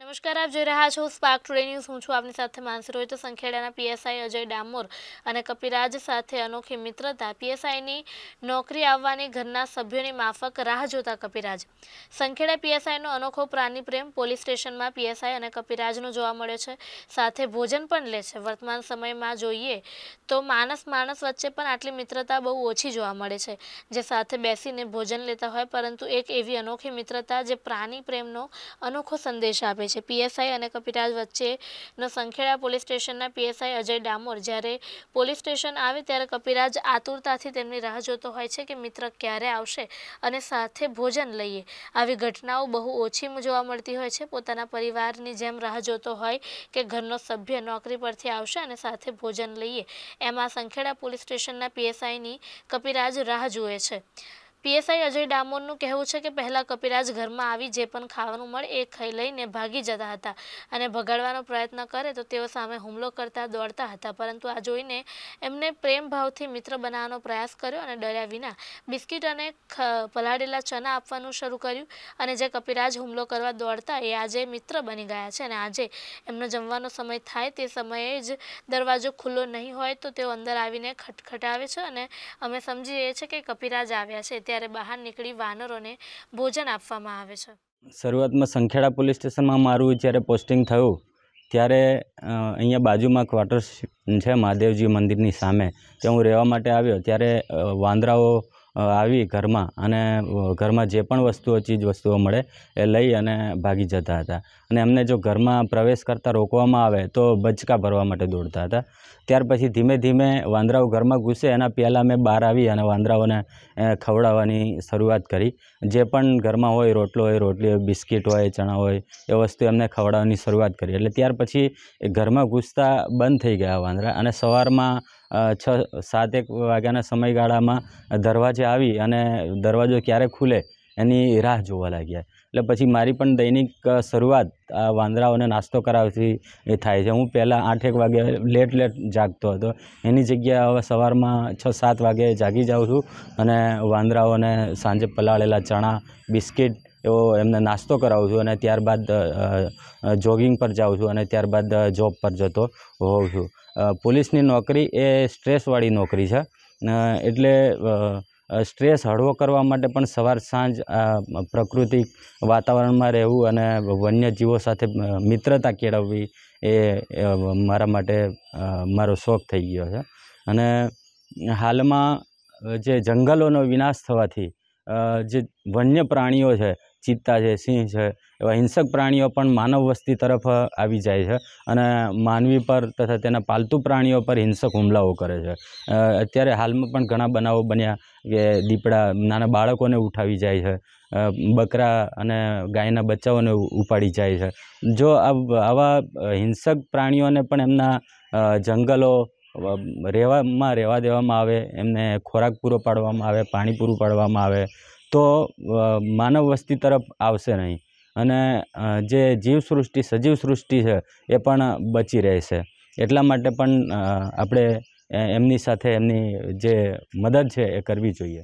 નમસ્કાર આપ જોઈ રહ્યા છો સ્પાર્ક ટુડે ન્યૂઝ હું છું આપની સાથે માનસી રોહિત સંખેડાના પીએસઆઈ અજય ડામોર અને કપિરાજ સાથે અનોખી મિત્રતા પીએસઆઈની નોકરી આવવાની ઘરના સભ્યોની માફક રાહ જોતા કપિરાજ સંખેડા પીએસઆઈનો અનોખો પ્રાણી પ્રેમ પોલીસ સ્ટેશનમાં પીએસઆઈ અને કપિરાજનો જોવા મળ્યો છે સાથે ભોજન પણ લે છે વર્તમાન સમયમાં જોઈએ તો માણસ માણસ વચ્ચે પણ આટલી મિત્રતા બહુ ઓછી જોવા મળે છે જે સાથે બેસીને ભોજન લેતા હોય પરંતુ એક એવી અનોખી મિત્રતા જે પ્રાણી પ્રેમનો અનોખો સંદેશ આપે છે છે પીએસઆઈ અને કપિરાજ વચ્ચેનો સંખેડા પોલીસ સ્ટેશનના પીએસઆઈ અજય ડામોર જ્યારે પોલીસ સ્ટેશન આવે ત્યારે કપિરાજ આતુરતાથી તેમની રાહ જોતો હોય છે કે મિત્ર ક્યારે આવશે અને સાથે ભોજન લઈએ આવી ઘટનાઓ બહુ ઓછી જોવા મળતી હોય છે પોતાના પરિવારની જેમ રાહ જોતો હોય કે ઘરનો સભ્ય નોકરી પરથી આવશે અને સાથે ભોજન લઈએ એમાં સંખેડા પોલીસ સ્ટેશનના પીએસઆઈની કપિરાજ રાહ જુએ છે પીએસઆઈ અજય ડામોરનું કહેવું છે કે પહેલાં કપિરાજ ઘરમાં આવી જે પણ ખાવાનું મળે એ ખાઈ લઈને ભાગી જતા હતા અને ભગાડવાનો પ્રયત્ન કરે તો તેઓ સામે હુમલો કરતા દોડતા હતા પરંતુ આ જોઈને એમને પ્રેમભાવથી મિત્ર બનાવવાનો પ્રયાસ કર્યો અને ડર્યા વિના બિસ્કિટ અને પલાળેલા ચના આપવાનું શરૂ કર્યું અને જે કપિરાજ હુમલો કરવા દોડતા એ આજે મિત્ર બની ગયા છે અને આજે એમનો જમવાનો સમય થાય તે સમયે જ દરવાજો ખુલ્લો નહીં હોય તો તેઓ અંદર આવીને ખટખટાવે છે અને અમે સમજીએ છીએ કે કપિરાજ આવ્યા છે ત્યારે બહાર નીકળી વાનરોને ભોજન આપવામાં આવે છે શરૂઆતમાં સંખેડા પોલીસ સ્ટેશનમાં મારું જ્યારે પોસ્ટિંગ થયું ત્યારે અહીંયા બાજુમાં ક્વાર્ટર્સ છે મહાદેવજી મંદિરની સામે ત્યાં હું રહેવા માટે આવ્યો ત્યારે વાંદરાઓ આવી ઘરમાં અને ઘરમાં જે પણ વસ્તુઓ ચીજ વસ્તુઓ મળે એ લઈ અને ભાગી જતા હતા અને એમને જો ઘરમાં પ્રવેશ કરતાં રોકવામાં આવે તો બચકા ભરવા માટે દોડતા હતા ત્યાર પછી ધીમે ધીમે વાંદરાઓ ઘરમાં ઘૂસે એના પહેલાં મેં બહાર આવી અને વાંદરાઓને ખવડાવવાની શરૂઆત કરી જે પણ ઘરમાં હોય રોટલો હોય રોટલી હોય બિસ્કિટ હોય ચણા હોય એ વસ્તુ એમને ખવડાવવાની શરૂઆત કરી એટલે ત્યાર પછી એ ઘરમાં ઘૂસતા બંધ થઈ ગયા વાંદરા અને સવારમાં છ સાત એક વાગ્યાના સમયગાળામાં દરવાજે આવી અને દરવાજો ક્યારે ખુલે એની રાહ જોવા લાગ્યા એટલે પછી મારી પણ દૈનિક શરૂઆત આ વાંદરાઓને નાસ્તો કરાવતી થાય છે હું પહેલાં આઠેક વાગે લેટ લેટ જાગતો હતો એની જગ્યાએ હવે સવારમાં છ સાત વાગે જાગી જાઉં છું અને વાંદરાઓને સાંજે પલાળેલા ચણા બિસ્કિટ એવો એમને નાસ્તો કરાવું છું અને ત્યારબાદ જોગિંગ પર જાઉં છું અને ત્યારબાદ જોબ પર જતો હોઉં છું પોલીસની નોકરી એ સ્ટ્રેસવાળી નોકરી છે એટલે સ્ટ્રેસ હળવો કરવા માટે પણ સવાર સાંજ પ્રકૃતિક વાતાવરણમાં રહેવું અને વન્યજીવો સાથે મિત્રતા કેળવવી એ મારા માટે મારો શોખ થઈ ગયો છે અને હાલમાં જે જંગલોનો વિનાશ થવાથી જે વન્ય પ્રાણીઓ છે ચિત્તા છે સિંહ છે એવા હિંસક પ્રાણીઓ પણ માનવ વસ્તી તરફ આવી જાય છે અને માનવી પર તથા તેના પાલતુ પ્રાણીઓ પર હિંસક હુમલાઓ કરે છે અત્યારે હાલમાં પણ ઘણા બનાવો બન્યા કે દીપડા નાના બાળકોને ઉઠાવી જાય છે બકરા અને ગાયના બચ્ચાઓને ઉપાડી જાય છે જો આવા હિંસક પ્રાણીઓને પણ એમના જંગલો રહેવામાં રહેવા દેવામાં આવે એમને ખોરાક પૂરો પાડવામાં આવે પાણી પૂરું પાડવામાં આવે તો માનવ વસ્તી તરફ આવશે નહીં અને જે જીવ સૃષ્ટિ સજીવ સૃષ્ટિ છે એ પણ બચી રહેશે એટલા માટે પણ આપણે એમની સાથે એમની જે મદદ છે એ કરવી જોઈએ